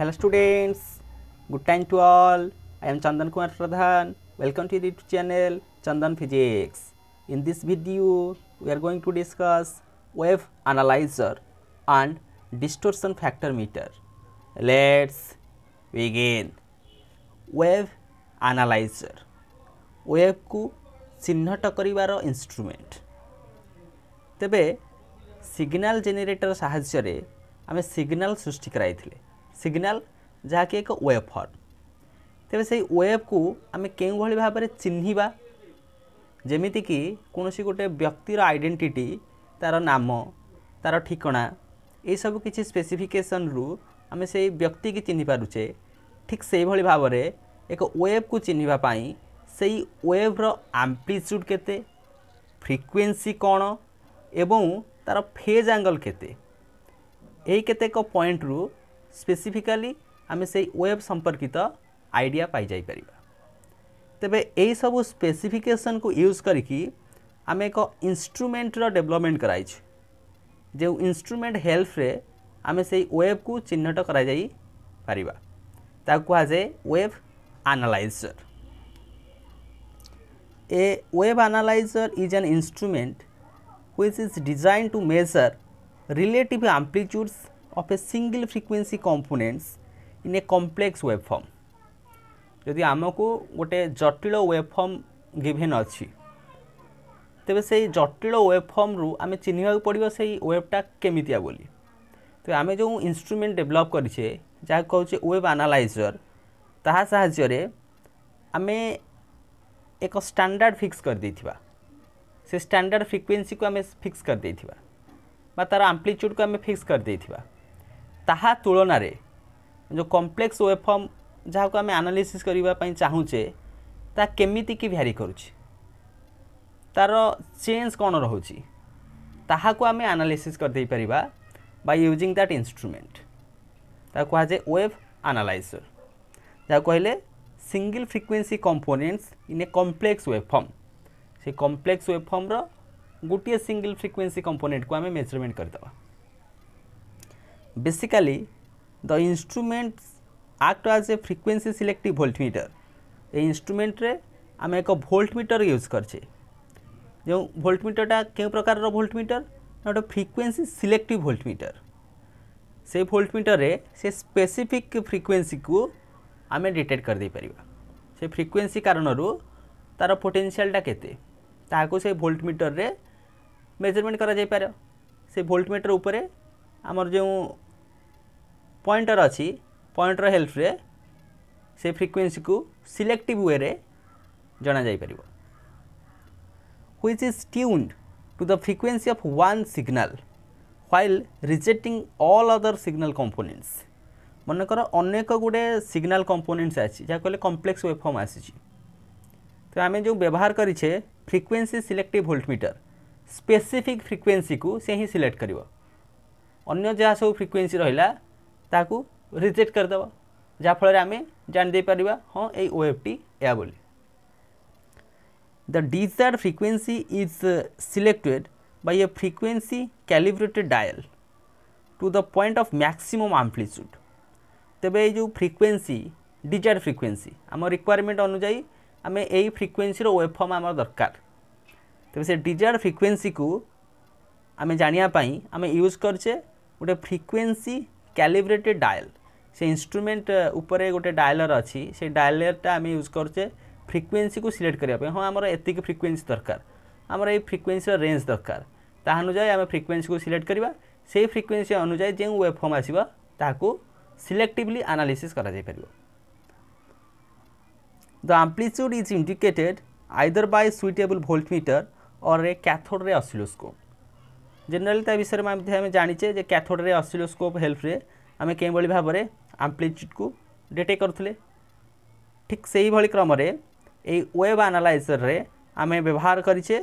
Hello students, good time to all. I am Chandan Kumar Pradhan. Welcome to the YouTube channel Chandan Physics. In this video, we are going to discuss wave analyzer and distortion factor meter. Let's begin. Wave analyzer. Wave को চিহ্নট instrument. Tebe signal generator sahajare, সাহায্যে আমি signal সৃষ্টি করাইলে signal ଯାହାକି ଏକ wave form ତେବେ ସେହି ୱେଭ୍କୁ ଆମେ କେଉଁଭଳି ଭାବରେ ଚିହ୍ନିବା ଯେମିତିକି କୌଣସି ଗୋଟେ ବ୍ୟକ୍ତିର ଆଇଡେଣ୍ଟିଟି ତା'ର ନାମ ତା'ର ଠିକଣା ଏସବୁ କିଛି ସ୍ପେସିଫିକେସନ୍ରୁ ଆମେ ସେଇ ବ୍ୟକ୍ତିକି ଚିହ୍ନି ପାରୁଛେ ଠିକ୍ ସେଇଭଳି ଭାବରେ ଏକ ୱେଭ୍କୁ ଚିହ୍ନିବା ପାଇଁ ସେଇ ୱେଭ୍ର ଆମ୍ପ୍ଲିଚ୍ୟୁଡ଼୍ କେତେ ଫ୍ରିକ୍ୱେନ୍ସି କ'ଣ ଏବଂ ତା'ର ଫେଜ୍ ଆଙ୍ଗଲ୍ କେତେ ଏହି କେତେକ ପଏଣ୍ଟରୁ স্পেসিফিকালি আমি সেই ওয়েব সম্পর্কিত আইডিয়া পাইযাইপার তেবে এইসব স্পেসিফিকেসন কু ইউজ করি আমি এক ইনস্ট্রুমেন্টর ডেভেলপমেন্ট করাইছু যে ইনস্ট্রুমেন্ট হেল্পরে আমি সেই ওয়েব কু চিহ্নট করা যাই পারিবা তা কুহযায়ে wave analyzer a wave analyzer is an instrument which is designed to measure relative amplitudes of a single frequency components in a complex waveform যদি ଆମକୁ ଗୋଟେ ଜଟିଳ ୱେଭଫର୍ମ ଗିଭେନ୍ ଅଛି ତେବେ ସେଇ ଜଟିଳ ୱେଭଫର୍ମରୁ ଆମେ ଚିହ୍ନିବାକୁ ପଡ଼ିବ ସେଇ ୱେଭ୍ଟା କେମିତିଆ ବୋଲି ତ ଆମେ ଯେଉଁ ଇନ୍ଷ୍ଟ୍ରୁମେଣ୍ଟ ଡେଭଲପ୍ କରିଛେ ଯାହାକୁ କହୁଛେ ୱେଭ୍ ଆନାଲାଇଜର୍ ତାହା ସାହାଯ୍ୟରେ ଆମେ ଏକ ଷ୍ଟାଣ୍ଡାର୍ଡ଼ ଫିକ୍ସ କରିଦେଇଥିବା ସେ ଷ୍ଟାଣ୍ଡାର୍ଡ଼ ଫ୍ରିକ୍ୱେନ୍ସିକୁ ଆମେ ଫିକ୍ସ କରିଦେଇଥିବା ବା ତା'ର ଆମ୍ପ୍ଲିଚ୍ୟୁଡ଼୍କୁ ଆମେ ଫିକ୍ସ କରିଦେଇଥିବା ତାହା ତୁଳନାରେ ଯେଉଁ କମ୍ପ୍ଲେକ୍ସ ୱେଭଫର୍ମ ଯାହାକୁ ଆମେ ଆନାଲିସିସ୍ କରିବା ପାଇଁ ଚାହୁଁଛେ ତାହା କେମିତିକି ଭ୍ୟାରି କରୁଛି ତା'ର ଚେଞ୍ଜ କ'ଣ ରହୁଛି ତାହାକୁ ଆମେ ଆନାଲିସିସ୍ କରିଦେଇପାରିବା ବାଇ ୟୁଜିଂ ଦ୍ୟାଟ୍ ଇନ୍ଷ୍ଟ୍ରୁମେଣ୍ଟ ତାକୁ କୁହାଯାଏ ୱେଭ୍ ଆନାଲାଇଜର୍ ଯାହାକୁ କହିଲେ single frequency components in a complex waveform ସେ କମ୍ପ୍ଲେକ୍ସ ୱେଭଫର୍ମର ଗୋଟିଏ ସିଙ୍ଗିଲ୍ ଫ୍ରିକ୍ୱେନ୍ସି କମ୍ପୋନେଣ୍ଟକୁ ଆମେ ମେଜରମେଣ୍ଟ କରିଦେବା Basically, the instrument act as a frequency selective voltmeter. A instrument रे आम एक voltmeter यूज करचे जो voltmeter टा क्यों प्रकार रो voltmeter ना तो frequency selective voltmeter. से voltmeter रे से specific frequency को आम detect कर दे परिवा. से frequency कारण रो तारा potential टा केते ताको से voltmeter रे मेजरमेंट करा जाय पारे से voltmeter ऊपरे আমার যে পয়েন্টর অছি পয়েন্টর হেল্পরে সে ফ্রিকুয়েন্সিকু সিলেক্টিভ ওয়েরে জনা যাইপারিব which is tuned to the frequency of one signal while rejecting all other signal components মনেকর অনেক গুড়ে সিগনাল কম্পোনেন্টস আছে যা কলে কমপ্লেক্স ওয়েফর্ম আসিছে তো আমি যে ব্যবহার করিছে frequency selective voltmeter specific frequency কু সে হি সিলেক্ট করিব अन्य जहाँ सब फ्रिक्वेन्सी रहा ताकू रिजेक्ट करदेव जहाँफल आम जाणीपर हाँ ये वेब्टी या बोली the desired frequency is selected by a frequency calibrated dial to the point of maximum amplitude तेबे जो frequency desired frequency आम requirement अनुजाई आम यही frequency रो waveform आम दरकार तेबे से desired frequency को आम जानापी आम यूज करचे गोटे फ्रिक्वेन्सी क्यालिब्रेटेड डायल से इन्स्ट्रुमेंट उपर गोटे डायलर अच्छी से डायलरटा आम यूज करचे फ्रिक्वेन्सी को सिलेक्ट करने हाँ आम एति फ्रिक्वेन्सी दरकार आमर ये फ्रिक्वेन्सी रेज दरकार तानुजाई आम फ्रिक्वेन्सी को सिलेक्ट करवा से फ्रिक्वेन्सी अनुजाई जो वेबफर्म आसो सिलेक्टिवली आनालीसीस कर the amplitude is indicated either by suitable voltmeter or a cathode ray generally ତା ବିଷୟରେ ଆମେ ଜାଣିଛେ ଯେ କ୍ୟାଥୋଡ଼ରେ ଅସିଲୋସ୍କୋପ୍ ହେଲ୍ପରେ ଆମେ କେଉଁଭଳି ଭାବରେ ଆମ୍ପ୍ଲିଚ୍ୟୁଡ଼୍କୁ ଡିଟେକ୍ଟ କରୁଥିଲେ ଠିକ୍ ସେହିଭଳି କ୍ରମରେ ଏଇ ୱେବ୍ ଆନାଲାଇଜର୍ରେ ଆମେ ବ୍ୟବହାର କରିଛେ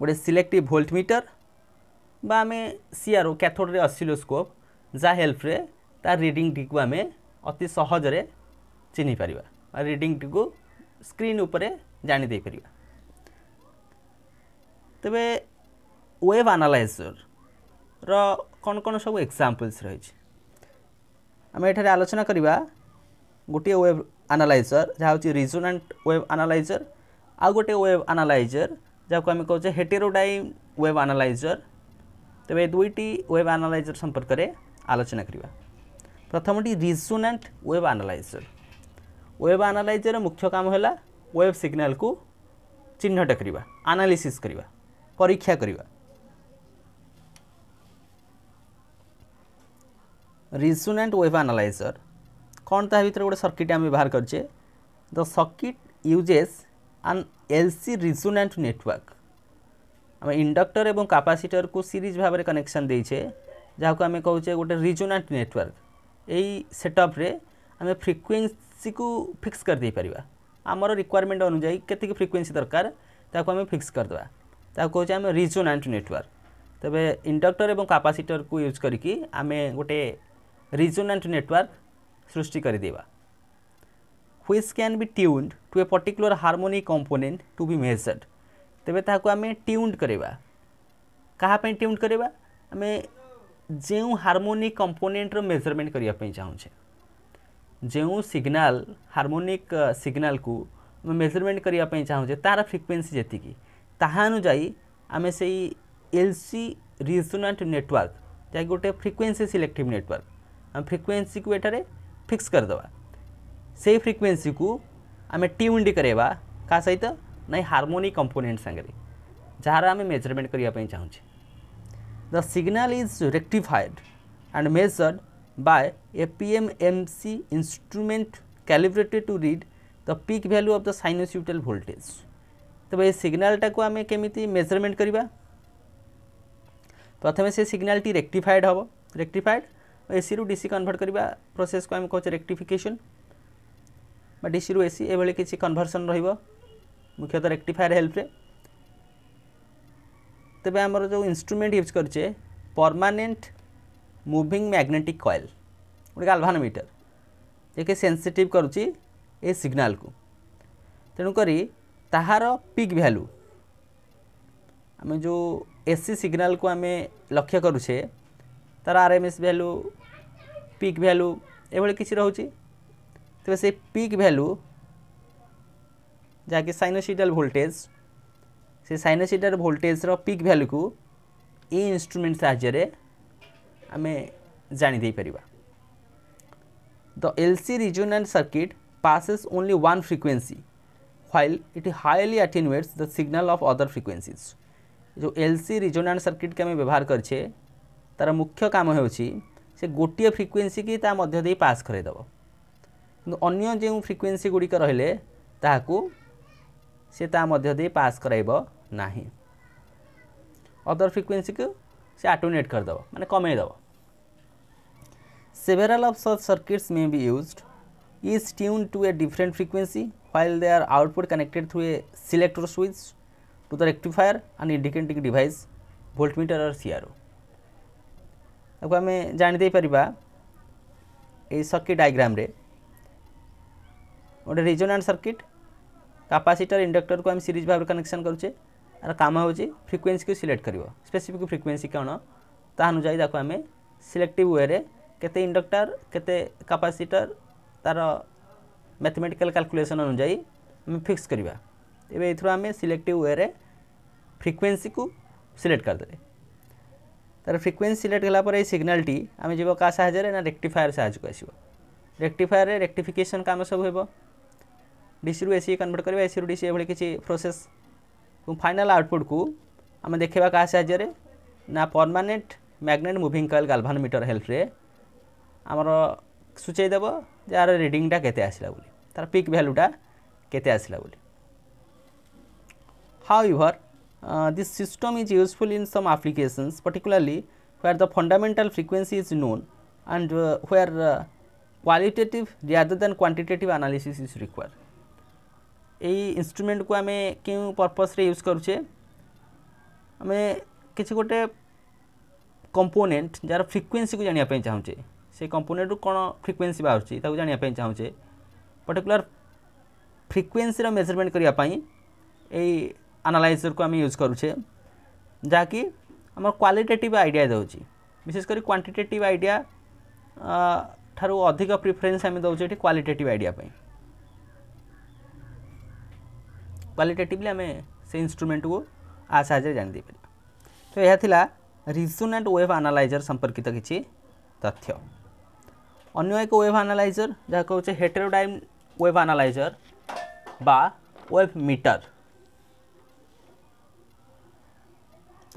ଗୋଟେ ସିଲେକ୍ଟିଭ୍ ଭୋଲ୍ଟମିଟର ବା ଆମେ ସିଆର୍ଓ କ୍ୟାଥୋଡ଼ରେ ଅସିଲୋସ୍କୋପ୍ ଯାହା ହେଲ୍ପରେ ତା ରିଡ଼ିଂଟିକୁ ଆମେ ଅତି ସହଜରେ ଚିହ୍ନିପାରିବା ରିଡ଼ିଂଟିକୁ ସ୍କ୍ରିନ୍ ଉପରେ ଜାଣିଦେଇପାରିବା ତେବେ ୱେଭ୍ ଆନାଲାଇଜର୍ର କ'ଣ କ'ଣ ସବୁ ଏକ୍ସାମ୍ପଲ୍ସ ରହିଛି ଆମେ ଏଠାରେ ଆଲୋଚନା କରିବା ଗୋଟିଏ ୱେବ୍ ଆନାଲାଇଜର୍ ଯାହା ହେଉଛି ରିଜୋନାଣ୍ଟ ୱେବ୍ ଆନାଲାଇଜର୍ ଆଉ ଗୋଟିଏ ୱେବ୍ ଆନାଲାଇଜର୍ ଯାହାକୁ ଆମେ କହୁଛେ ହେଟେରୋଡାଇମ୍ ୱେବ୍ ଆନାଲାଇଜର୍ ତେବେ ଏ ଦୁଇଟି ୱେବ୍ ଆନାଲାଇଜର୍ ସମ୍ପର୍କରେ ଆଲୋଚନା କରିବା ପ୍ରଥମଟି ରିଜୋନାଣ୍ଟ ୱେବ୍ ଆନାଲାଇଜର୍ ୱେବ୍ ଆନାଲାଇଜର୍ର ମୁଖ୍ୟ କାମ ହେଲା ୱେବ୍ ସିଗ୍ନାଲକୁ ଚିହ୍ନଟ କରିବା ଆନାଲିସିସ୍ କରିବା ପରୀକ୍ଷା କରିବା ରିଜୋନାଣ୍ଟ ୱେଭ୍ ଆନାଲାଇଜର୍ କ'ଣ ତା ଭିତରେ ଗୋଟେ ସର୍କିଟ୍ ଆମେ ବ୍ୟବହାର କରିଛେ the circuit uses an L C resonant network ଆମେ ଇଣ୍ଡକ୍ଟର ଏବଂ କାପାସିଟରକୁ ସିରିଜ୍ ଭାବରେ କନେକ୍ସନ୍ ଦେଇଛେ ଯାହାକୁ ଆମେ କହୁଛେ ଗୋଟେ ରିଜୋନାଣ୍ଟ ନେଟୱାର୍କ ଏଇ ସେଟଅପ୍ରେ ଆମେ ଫ୍ରିକ୍ୱେନ୍ସିକୁ ଫିକ୍ସ କରିଦେଇପାରିବା ଆମର ରିକ୍ୱାରମେଣ୍ଟ ଅନୁଯାୟୀ କେତିକି ଫ୍ରିକ୍ୱେନ୍ସି ଦରକାର ତାକୁ ଆମେ ଫିକ୍ସ କରିଦେବା ତାକୁ କହୁଛେ ଆମେ ରିଜୋନାଣ୍ଟ ନେଟୱାର୍କ ତେବେ ଇଣ୍ଡକ୍ଟର ଏବଂ କାପାସିଟରକୁ ୟୁଜ୍ କରିକି ଆମେ ଗୋଟେ ରିଜୋନାଣ୍ଟ ନେଟୱାର୍କ ସୃଷ୍ଟି କରିଦେବା which can be tuned to a particular harmony component to be measured ତେବେ ତାହାକୁ ଆମେ ଟ୍ୟୁନ୍ଡ କରିବା କାହା ପାଇଁ ଟ୍ୟୁନ୍ଡ କରିବା ଆମେ ଯେଉଁ ହାର୍ମୋନିକ କମ୍ପୋନେଣ୍ଟର ମେଜରମେଣ୍ଟ କରିବା ପାଇଁ ଚାହୁଁଛେ ଯେଉଁ ସିଗ୍ନାଲ ହାର୍ମୋନିକ ସିଗ୍ନାଲକୁ ଆମେ ମେଜରମେଣ୍ଟ କରିବା ପାଇଁ ଚାହୁଁଛେ ତା'ର ଫ୍ରିକ୍ୱେନ୍ସି ଯେତିକି ତାହା ଅନୁଯାୟୀ ଆମେ ସେଇ ଏଲ୍ ସି ରିଜୋନାଣ୍ଟ ନେଟୱାର୍କ ଯାହାକି ଗୋଟେ ଫ୍ରିକ୍ୱେନ୍ସି ସିଲେକ୍ଟିଭ୍ ନେଟୱାର୍କ आम फ्रिक्वेन्सी को एठार फिक्स करदे से फ्रिक्वेन्सी को आम ट्यून करवा का सहित ना हार्मोनी कंपोनेंट सागर जार आम मेजरमेंट करने चाहे the signal is rectified and measured by a PMMC PMMC calibrated to to the the value of the the voltage voltage. तो ये सिग्नलटा को आम केमी मेजरमेंट करवा प्रथम से सिग्नल टी रेक्टिफाइड हे रेक्टिफाइड एसी रु डीसी कनभर्ट करवा प्रोसेस को आम कहे रेक्टिफिकेसन डीसी रु एसी एभଳି किसी कनभर्सन रुख्यतः रेक्टिफायर हेल्प्रे तेज आमर जो इन्स्ट्रुमेंट यूज करचे परमानेंट मुविंग मैग्नेटिक कॉइल गोटे गाल्भानोमीटर जेके सेनसीटिव करुच्ची ए सिग्नाल को तेणुक पिक भैल्यू आम जो एसी सिग्नाल को आम लक्ष्य करूचे তার আরএমএস ভ্যালু পিক ভ্যালু এভাবে কিছু রয়েছে তবে সেই পিক ভ্যালু যা কি সাইনোসিডাল ভোল্টেজ সে সাইনোসিডাল ভোল্টেজর পিক ভ্যালুকু এই ইনস্ট্রুমেন্ট সাহায্যে আমি জাঁপার The LC resonant circuit passes only one frequency while it highly attenuates the signal of other frequencies. जो LC resonant circuit के हमें व्यवहार कर ତାର ମୁଖ୍ୟ କାମ ହେଉଛି ସେ ଗୋଟିଏ ଫ୍ରିକ୍ୱେନ୍ସିକି ତା ମଧ୍ୟ ଦେଇ ପାସ୍ କରାଇଦେବ କିନ୍ତୁ ଅନ୍ୟ ଯେଉଁ ଫ୍ରିକ୍ୱେନ୍ସି ଗୁଡ଼ିକ ରହିଲେ ତାହାକୁ ସେ ତା ମଧ୍ୟ ଦେଇ ପାସ୍ କରାଇବ ନାହିଁ ଅଦର ଫ୍ରିକ୍ୱେନ୍ସିକୁ ସେ ଆଟୋନେଟ୍ କରିଦେବ ମାନେ କମେଇଦେବ Several of such circuits may be used, each tuned to a different frequency while their output connected through a selector switch to the rectifier and indicating device, voltmeter or CRO. ताको आम जानदेपर यह circuit diagram रे गोटे रिजोनाट circuit कापासीटर inductor को आम series भाव connection करुचे यार काम हो फ्रिक्वेन्सी को सिलेक्ट कर स्पेसीफिक फ्रिक्वेन्सी कौन ताको आम सिलेक्टिव वे के इंडक्टर केते कैपेसिटर तार मैथमेटिकल कैलकुलेशन अनुजाई अनुजाई फिक्स करवा तेरे यूर आम सिलेक्टिव वे फ्रिक्वेन्सी को सिलेक्ट करदे তার ফ্রিকুয়েন্সি সিলেক্ট কলাপরে এই সিগনালটি আমি যাব কাহা সাহায্যে না রেক্টিফায়ার সাহায্যকে আসব রেক্টিফায়ারে রেক্টিফিকেসন কাম সব হব ডিসি এসি কনভর্ট করা এসি ডিসি এভাবে কিছু প্রোসেস ফাইনাল আউটপুট কু আমি দেখা কাহা সাহায্যে না permanent magnet moving coil galvanometer হেল্পরে আমার সূচাই দেব যার রিডিংটা কেতে আসলা বলে তার পিক ভ্যালুটা কেতে আসলা বলে however uh, this system is useful in some applications particularly where the fundamental frequency is known and uh, where uh, qualitative rather than quantitative analysis is required এই ইনস্ট্রুমেন্ট কু আমি কেউ পর্পসরে ইউজ করুছে আমি কিছু গোটে কম্পোনেন্ট যার frequency কু জাঁয়া চাহুছে সে component কোণ ফ্রিকুয়েন্সি বাহুছি তাকে জাঁয়া চাহুছে পর্টিকুলার ফ্রিকুয়েন্সির মেজরমেন্ট করা এই आनालाइजर को आम यूज करुचे जहाँकि क्वाटेटिव आईडिया दौर विशेषकर क्वांटिटेट आईडिया ठार अधिक प्रिफरेन्स दौचे क्वाटेट आईडिया क्वाटेटिवली आम से इन्स्ट्रुमेट को आ सा पार तो यह रिजुनाट वेब आनालाइजर संपर्कित किसी तथ्य अन्य एक ओब आनालाइजर जहाँ कहे हेटेरोडाइम वेब आनालाइजर बा वेब मीटर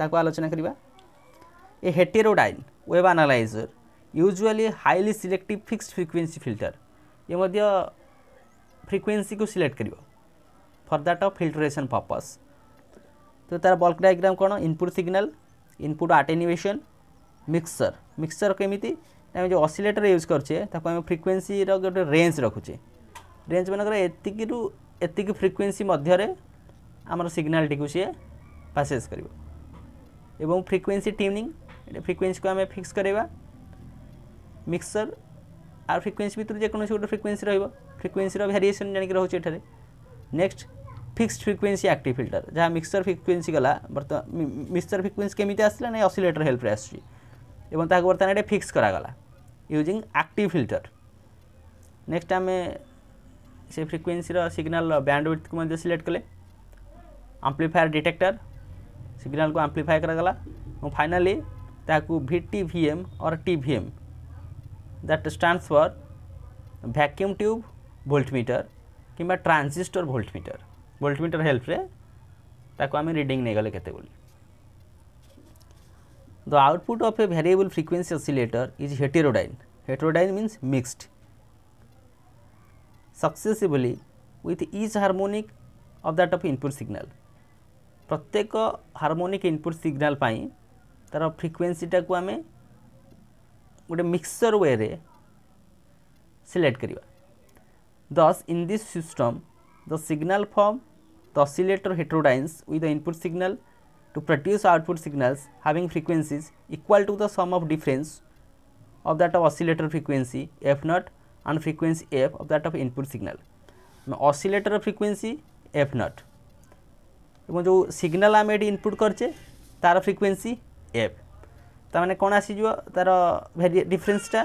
ତାକୁ ଆଲୋଚନା କରିବା ଏ heterodyne wave analyzer usually highly selective fix frequency filter ଇଏ ମଧ୍ୟ ଫ୍ରିକ୍ୱେନ୍ସିକୁ ସିଲେକ୍ଟ କରିବ for that of filtration purpose ତ ତା'ର ବଲ୍କ ଡାଇଗ୍ରାମ୍ କ'ଣ input signal input attenuation mixture mixture କେମିତି ଆମେ ଯେଉଁ ଅସିଲେଟର୍ ୟୁଜ୍ କରୁଛେ ତାକୁ ଆମେ ଫ୍ରିକ୍ୱେନ୍ସିର ଗୋଟେ ରେଞ୍ଜ ରଖୁଛେ ରେଞ୍ଜ ମାନଙ୍କର ଏତିକିରୁ ଏତିକି ଫ୍ରିକ୍ୱେନ୍ସି ମଧ୍ୟରେ ଆମର ସିଗ୍ନାଲ୍ଟିକୁ ସିଏ ପାସେସ୍ କରିବ এবং ফ্রিকুয়েন্সি টিউনিং এটা ফ্রিকুয়েন্সিকে আমি ফিক্স করাইবা মিক্সচর আর ফ্রিকুয়েন্সি ভিতরে যেকোনসি গোটে ফ্রিকুয়েন্সি রহব ফ্রিকুয়েন্সির ভ্যারিয়েসন জাণিকি রয়েছে এখানে next fixed frequency active filter যা মিক্সচর ফ্রিকুয়েন্সি গলা বর্তমান মিক্সচর ফ্রিকুয়েন্সি কেমিতি আসলে না অসিলেটর হেল্পে আসছে এবং তাকে বর্তমানে এটা ফিক্স করা গলা ইউজিং আক্টিভ ফিল্টর নেক্সট আমি से फ्रिक्वेन्सी सिग्नाल बैंडविड्थ को सिलेक्ट कले आम्प्लीफायर डिटेक्टर सिग्नाल को आम्प्लीफाए करागला भि finally V M or T M that stands for vacuum tube voltmeter कि ट्रांजिस्टर भोल्टमिटर भोल्टमिटर हेल्प आम रिडिंग आमे रीडिंग गले the output of a variable frequency oscillator is heterodyne heterodyne means mixed successively with each harmonic of that of input signal प्रत्येक harmonic input signal तार फ्रिक्वेन्सीटा को आम गोटे मिक्सर वे रे सिलेक्ट करवा thus in this system the signal from the oscillator heterodynes with the input signal to produce output signals having frequencies equal to the sum of difference of that of oscillator frequency F naught and frequency F of that of input signal oscillator frequency F naught এবং যে signal আমি এটি input করছে তার frequency F তার মানে কোণ আসিযোগ তার ভেরি ডিফরেন্সটা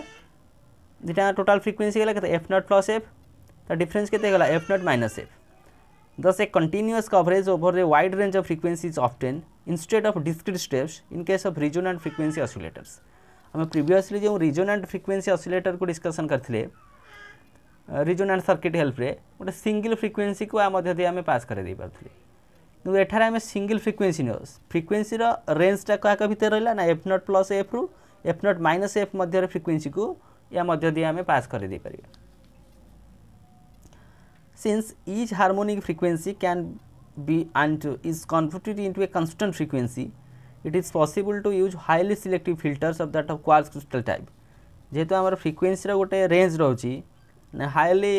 যেটা টোটাল ফ্রিকোয়েন্সি গেল কেতে এফ নট প্লস এফ তার ডিফরেন্স কেতে গেল F naught minus F Thus, a continuous coverage over a wide range of frequencies is obtained instead of discrete steps in case of resonant frequency oscillators. हम previously जो resonant frequency असोलेटर को discussion करते रिजोनाट circuit help रे गोटे single frequency को आम पास कर କିନ୍ତୁ ଏଠାରେ ଆମେ ସିଙ୍ଗିଲ୍ ଫ୍ରିକ୍ୱେନ୍ସି ନେଉ ଫ୍ରିକ୍ୱେନ୍ସିର ରେଞ୍ଜଟା କାହାକ ଭିତରେ ରହିଲା ନା ଏଫ୍ ନଟ୍ ପ୍ଲସ୍ ଏଫ୍ରୁ ଏଫ୍ ନଟ୍ ମାଇନସ୍ ଏଫ୍ ମଧ୍ୟରେ ଫ୍ରିକ୍ୱେନ୍ସିକୁ ୟା ମଧ୍ୟ ଦେଇ ଆମେ ପାସ୍ କରିଦେଇପାରିବା since each harmonic frequency can be and is converted into a constant frequency it is possible to use highly selective filters of that of quartz crystal type যেহেতু আমার ফ্রিকোয়েন্সির গোটে রেঞ্জ রয়েছে হাইলি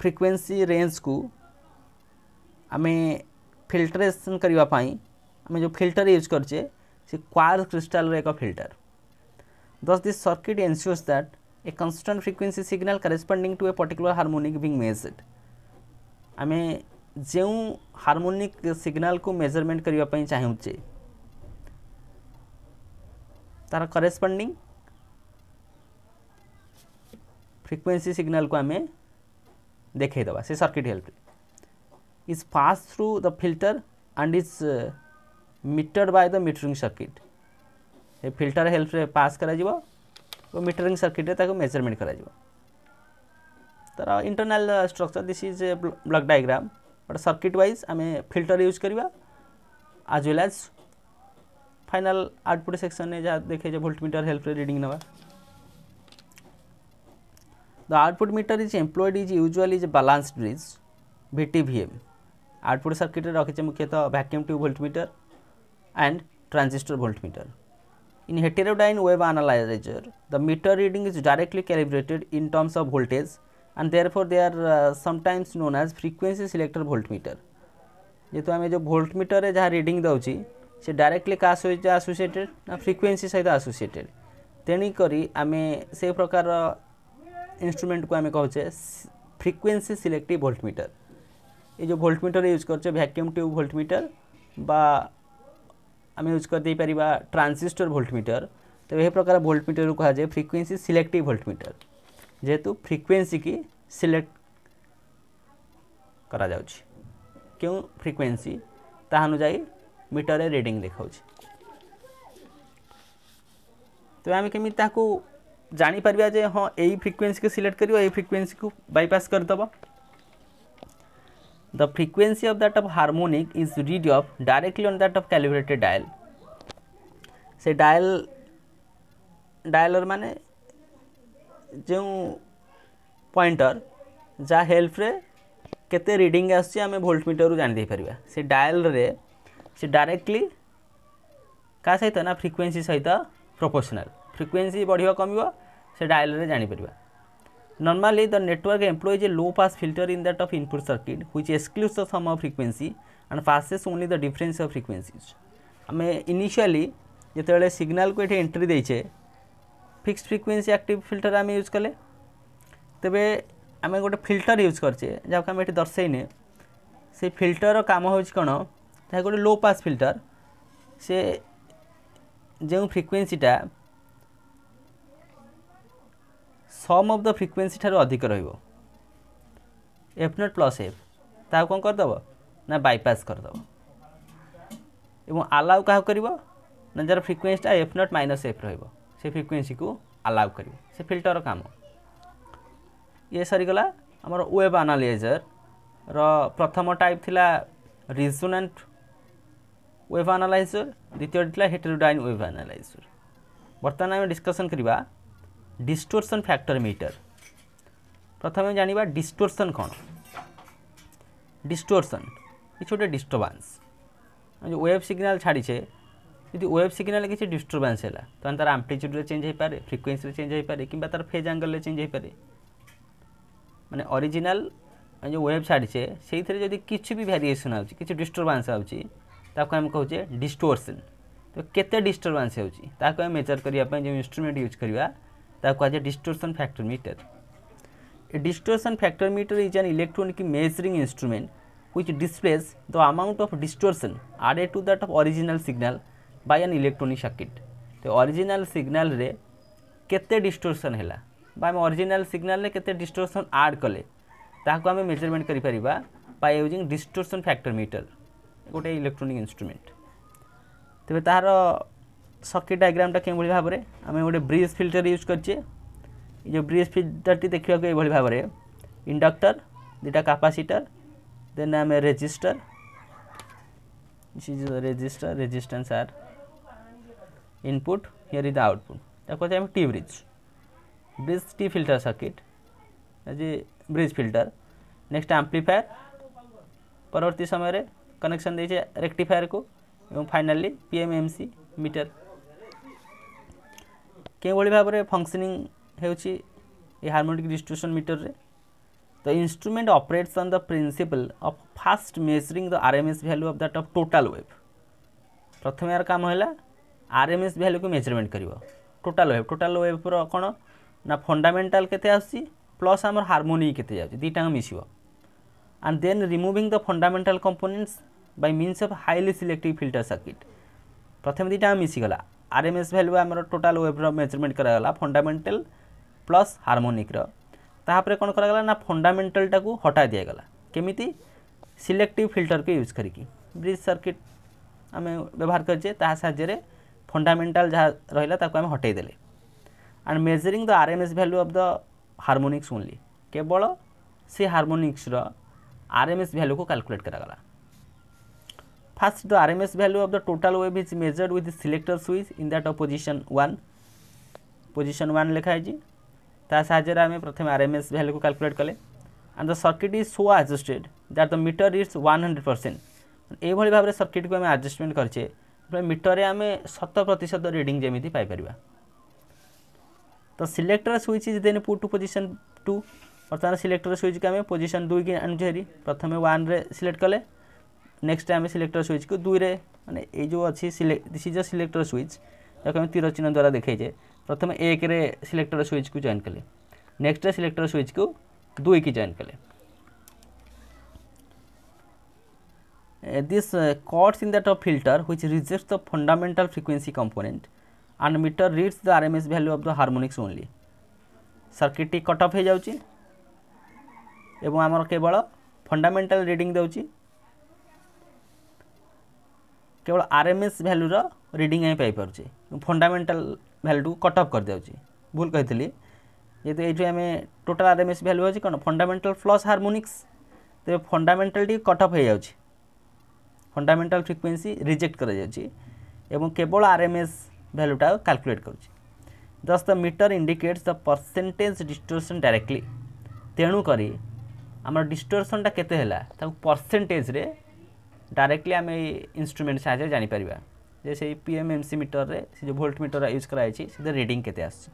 ফ্রিকোয়েন্সি রেঞ্জ কু आमे filtration କରିବା ପାଇଁ ଆମେ ଯେଉଁ ଫିଲ୍ଟର ୟୁଜ୍ କରୁଛେ ସେ କ୍ୱାର୍କ କ୍ରିଷ୍ଟାଲର ଏକ filter thus this circuit ensures that a constant frequency signal corresponding to a particular harmonic being measured ଆମେ ଯେଉଁ ହାର୍ମୋନିକ୍ ସିଗ୍ନାଲକୁ ମେଜରମେଣ୍ଟ କରିବା ପାଇଁ ଚାହୁଁଛେ ତାର କରେସ୍ପଣ୍ଡିଂ ଫ୍ରିକ୍ୱେନ୍ସି ସିଗ୍ନାଲକୁ ଆମେ ଦେଖେଇଦେବା ସେ ସର୍କିଟ୍ ହେଲ୍ପରେ is passed through the filter and is uh, metered by the metering circuit ए फिल्टर हेल्प रे पास करा जिवो मीटरिंग सर्किट मेजरमेंट करा जिवो तर internal structure this is block diagram but circuit wise आम फिल्टर यूज करवा as well as final output section में जहाँ देखे voltmeter help reading reading the output output is is is usual is is bridge balanced bridge, VTVM. Output સર્કિટરે રખીછે મુખ્યતઃ vacuum tube voltmeter and transistor voltmeter. In heterodyne wave analyzer, the meter reading is directly calibrated in terms of voltage and therefore they are uh, sometimes known as frequency selector voltmeter. যেহেতু আমি যে ভোল্টমিটরে যা reading দেছি সে directly কাহ সহিত আসোসিয়েটেড না frequency সহিত আসোসিয়েটেড তেণুকরি আমি সেই প্রকার ইনস্ট্রুমেন্টকু আমি কৌছে ফ্রিকুয়েন্সি সিলেক্টিভ ভোল্টমিটর ये जो भोल्टमीटर यूज कर ट्यूब भोल्टमिटर बा तो तो आम हाँ, यूज कर दे पार ट्रांजिस्टर भोल्टमीटर तो यह प्रकार भोल्टमिटर को कहुए फ्रिक्वेन्सी सिलेक्टिव भोल्टमिटर जेहेतु फ्रिक्वेन्सी की सिलेक्ट करा जाउछि क्यों फ्रिक्वेन्सी ता मीटर रे रीडिंग तो आम केमी ताकू जानी परबा जे हां एई फ्रिक्वेन्सी के सिलेक्ट कर फ्रिक्वेन्सी को बाईपास कर The frequency of that of harmonic is read off directly on that of calibrated dial. से डायल डायलर माने जो पॉइंटर जहाँ हेल्प रे केते रीडिंग आसी आमे से डायल रे से डायरेक्टली का सहित ना फ्रिक्वेन्सी सहित प्रोपोर्शनल फ्रिक्वेन्सी बढ़िया कमिबो से डायल रे जानि Normally, the network employs a low-pass filter in that of input circuit, which excludes the sum of frequency and passes only the difference of frequencies. ame initially jete bele আমি initially যেতবে signal কু এটি entry দিয়েছে fixed frequency active filter আমি use কলে তবে আমি গোটে ফিল্টর ইউজ করছে যাকে আমি এটি দর্শাইনে সেই ফিল্টর কাম হচ্ছে কোণ তা low pass filter se সে frequency ta sum of the frequency ଠାରୁ ଅଧିକ ରହିବ ଏଫ୍ ନଟ୍ ପ୍ଲସ୍ ଏଫ୍ ତାହାକୁ କ'ଣ କରିଦେବ ନା ବାଇପାସ୍ କରିଦେବ ଏବଂ ଆଲାଉ କାହାକୁ କରିବ ନା ଯାହାର ଫ୍ରିକ୍ୱେନ୍ସିଟା ଏଫ୍ ନଟ୍ ମାଇନସ୍ ଏଫ୍ ରହିବ ସେ ଫ୍ରିକ୍ୱେନ୍ସିକୁ ଆଲାଉ କରିବ ସେ ଫିଲ୍ଟର କାମ ଇଏ ସରିଗଲା ଆମର ୱେବ୍ ଆନାଲାଇଜର୍ର ପ୍ରଥମ ଟାଇପ୍ ଥିଲା ରିଜୋନାଣ୍ଟ ୱେବ୍ ଆନାଲାଇଜର୍ ଦ୍ୱିତୀୟଟି ଥିଲା ହେଟେରୋଡାଇନ୍ ୱେବ୍ ଆନାଲାଇଜର୍ ବର୍ତ୍ତମାନ ଆମେ ଡିସ୍କସନ୍ କରିବା ডিস্টোরশন ফ্যাক্টর মিটার প্রথমে জাঁয়া ডিস্টোরশন কোণ ডিস্টোরশন কিছু গোটে ডিস্টর্বান্স যে ওয়েভ সিগনাল ছাড়িছে যদি ওয়েভ সিগনাল কিছু ডিস্টর্বান্স হলা তখন তার আম্প্লিচ্যুডে চেঞ্জ হয়ে পড়ে ফ্রিকোয়েন্সি চেঞ্জ হয়ে পড়ে কিংবা তার ফেজ আঙ্গলে চেঞ্জ হয়ে পড়ে মানে অরিজিনাল যে ওয়েভ ছাড়িছে সেইথে যদি কিছু বি ভ্যারিয়েসন আছে কিছু ডিস্টর্বান্স আছে তাকে আমি কৌছে ডিস্টোরশন তো কেতে ডিস্টর্বান্স ହେଉଛି ତାହାକୁ ଆମେ ମେଜର୍ କରିବା ପାଇଁ ଯେଉଁ ଇନ୍ଷ୍ଟ୍ରୁମେଣ୍ଟ ୟୁଜ୍ କରିବା তার কাজে ডিস্টোরশন ফ্যাক্টরমিটার A distortion factometer is an electronic measuring instrument which displays the amount of distortion added to that of original signal by an electronic circuit. तो original signal रे केते distortion हैला बा हम original signal रे केते distortion add कले ताको हमें measurement करि परिबा by using distortion factometer गोटे electronic instrument. तेबे तारो সকেট ডায়াগ্রামটা কেউভাবে ভাবে আমি গোটে ব্রিজ ফিল্টার ইউজ করছে এই যে ব্রিজ ফিল্টারটি দেখা এইভাবে ভাবে ইন্ডক্টর দুইটা ক্যাপাসিটর দেন আমি রেজিস্টার রেজিস্টার রেজিস্ট্যান্স আর input here is the output তাকে আছে আমি T bridge bridge T filter socket যে ব্রিজ ফিল্টার নেক্সট আম্প্লিফায়ার পরবর্তী সময় কনেকশন দিয়েছে রেক্টিফায়ার को finally P M M C meter কেউভাবে ভাবে ফংশনিং ହେଉଛି ଏ ହାର୍ମୋନିକ୍ ଡିଷ୍ଟ୍ରିବ୍ୟୁସନ୍ ମିଟରରେ the instrument operates on the principle of first measuring the R M S value of that of total wave ପ୍ରଥମେ ଏହାର କାମ ହେଲା ଆର୍ ଏମ୍ ଏସ୍ ଭ୍ୟାଲ୍ୟୁକୁ ମେଜରମେଣ୍ଟ କରିବ ଟୋଟାଲ୍ ୱେଭ୍ ଟୋଟାଲ୍ ୱେଭ୍ର କ'ଣ ନା ଫଣ୍ଡାମେଣ୍ଟାଲ୍ କେତେ ଆସୁଛି ପ୍ଲସ୍ ଆମର ହାର୍ମୋନିକ୍ କେତେ ଯାଉଛି ଦୁଇଟାଙ୍କ ମିଶିବ and then removing the fundamental components by means of highly selective filter circuit ପ୍ରଥମେ ଦୁଇଟାଙ୍କ ମିଶିଗଲା आर एम एस भैल्यू आम टोटाल वेव्र मेजरमेंट कराला फंडामेटाल प्लस हारमोनिक्र तापर कौन कर फंडामेटालटा को हटा दिगला केमी सिलेक्टिव फिल्टर को यूज करके ब्रिज सर्किट आम व्यवहार करे ता फंडामेटाल जहाँ रहा आम हटेदे and measuring the R M S value of the harmonics only केवल से harmonics RMS M S value को कैलकुलेट कराला First, the RMS value of the total wave is measured with the selector switch in that of position 1. Position 1 लिखा है जी ता साहाଯ୍य आम प्रथम आरएमएस भैल्यू को कैलकुलेट कले and the circuit is so adjusted that the meter is 100 percent यही भाव में सर्किट को आम आडजस्टमेंट करे मीटर में आम शत प्रतिशत रिडिंग जमी पाइपर तो selector switch is then put to position two बर्तमान सिलेक्टर स्विच को आम पोजिशन दुई की आनुरी प्रथम वन सिलेक्ट कले ନେକ୍ସଟ सिलेक्टर ସିଲେକ୍ଟର को ଦୁଇରେ ମାନେ ଏଇ ଯେଉଁ ଅଛି ଦିସ୍ सिलेक्टर स्विच जो ସୁଇଚ୍ ଯାହାକୁ ଆମେ ତୀର प्रथम एक ଦେଖେଇଛେ ପ୍ରଥମେ ଏକରେ ସିଲେକ୍ଟର ସୁଇଚ୍କୁ ଜଏନ୍ କଲେ ନେକ୍ସଟରେ ସିଲେକ୍ଟର ସୁଇଚ୍କୁ दुई जॉइन कले this cuts in the top filter which reject the fundamental frequency component and meter reads the RMS value of the harmonics only circuit टी कट ऑफ हो जाउची एवं हमर केवल फंडामेंटल रीडिंग देउची কেবল আরএমএস ভ্যালুর রিডিং আমি পাইপারুছে ফন্ডামেন্টাল ভ্যালুটু কট অফ করেদেউছি ভুল কে যেহেতু এইটি আমি টোটাল আরএমএস ভ্যালু আছে কোণ ফন্ডামেন্টাল প্লস হারমোনিক্স তবে ফন্ডামেন্টালটি কট অফ হয়ে যাচ্ছে ফন্ডামেন্টাল ফ্রিকোয়েন্সি রিজেক্ট করা যাচ্ছে এবং কেবল আরএমএস ভ্যালুটা ক্যালকুলেট করছে thus the meter indicates the percentage distortion directly তেণুকরি আমার ডিস্টোরসনটা কেতে হল তাকে পরসেন্টেজরে डायरेक्टली आम इन्स्ट्रुमेंट साहाଯ୍ୟରେ ଜାଣିପାରିବା ଯେ ସେଇ ପି ଏମ୍ ଏମ୍ ସି ମିଟରରେ ସେ ଯେଉଁ ଭୋଲ୍ଟ ମିଟର ୟୁଜ୍ କରାଯାଇଛି ସେଥିରେ ରିଡ଼ିଂ କେତେ ଆସୁଛି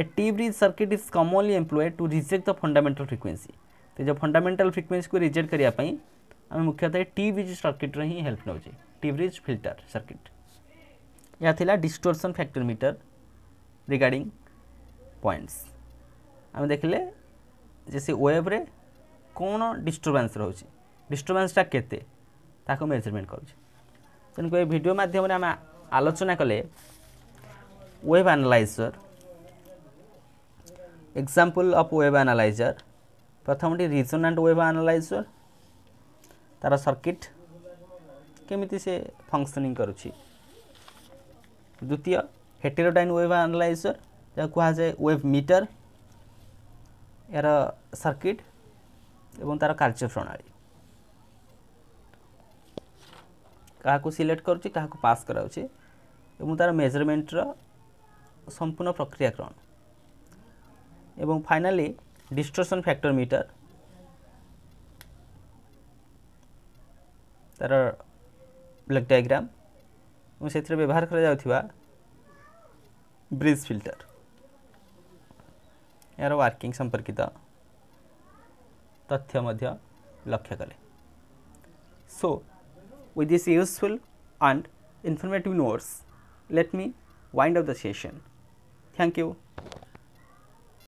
a T bridge circuit is commonly employ to reject the fundamental frequency ତ ଯେଉଁ ଫଣ୍ଡାମେଣ୍ଟାଲ ଫ୍ରିକ୍ୱେନ୍ସିକୁ ରିଜେକ୍ଟ କରିବା ପାଇଁ ଆମେ ମୁଖ୍ୟତଃ ଟି ବ୍ରିଜ୍ ସର୍କିଟ୍ର ହିଁ ହେଲ୍ପ ନେଉଛେ ଟି ବ୍ରିଜ୍ ଫିଲ୍ଟର ସର୍କିଟ୍ ଏହା ଥିଲା distortion factor meter regarding points ଆମେ ଦେଖିଲେ ଯେ ସେ ୱେଭ୍ରେ କ'ଣ ଡିଷ୍ଟର୍ବାନ୍ସ ରହୁଛି ଡିଷ୍ଟର୍ବାନ୍ସଟା କେତେ ତାକୁ ମେଜରମେଣ୍ଟ କରୁଛୁ ତେଣୁକରି ଭିଡ଼ିଓ ମାଧ୍ୟମରେ ଆମେ ଆଲୋଚନା କଲେ wave analyser example of wave analyser ପ୍ରଥମଟି ରିଜୋନାଣ୍ଟ ୱେବ୍ ଆନାଲାଇଜର ତାର ସର୍କିଟ୍ କେମିତି ସେ ଫଙ୍କସନିଂ କରୁଛି ଦ୍ୱିତୀୟ ହେଟେରୋଡାଇନ୍ ୱେବ୍ ଆନାଲାଇଜର ଯାହାକୁ କୁହାଯାଏ ୱେବ୍ ମିଟର ଏହାର ସର୍କିଟ୍ ଏବଂ ତାର କାର୍ଯ୍ୟପ୍ରଣାଳୀ କାହାକୁ ସିଲେକ୍ଟ କରୁଛି କାହାକୁ ପାସ୍ କରାଉଛି ଏବଂ ତା'ର ମେଜରମେଣ୍ଟର ସମ୍ପୂର୍ଣ୍ଣ ପ୍ରକ୍ରିୟାକରଣ ଏବଂ ଫାଇନାଲି ଡିଷ୍ଟ୍ରସନ୍ ଫ୍ୟାକ୍ଟର ମିଟର ତା'ର ବ୍ଲକ୍ ଡାଇଗ୍ରାମ୍ ଏବଂ ସେଥିରେ ବ୍ୟବହାର କରାଯାଉଥିବା ବ୍ରିଜ୍ ଫିଲ୍ଟର ଏହାର ୱାର୍କିଂ ସମ୍ପର୍କିତ ତଥ୍ୟ ମଧ୍ୟ ଲକ୍ଷ୍ୟ କଲେ so with this useful and informative notes, let me wind up the session. Thank you.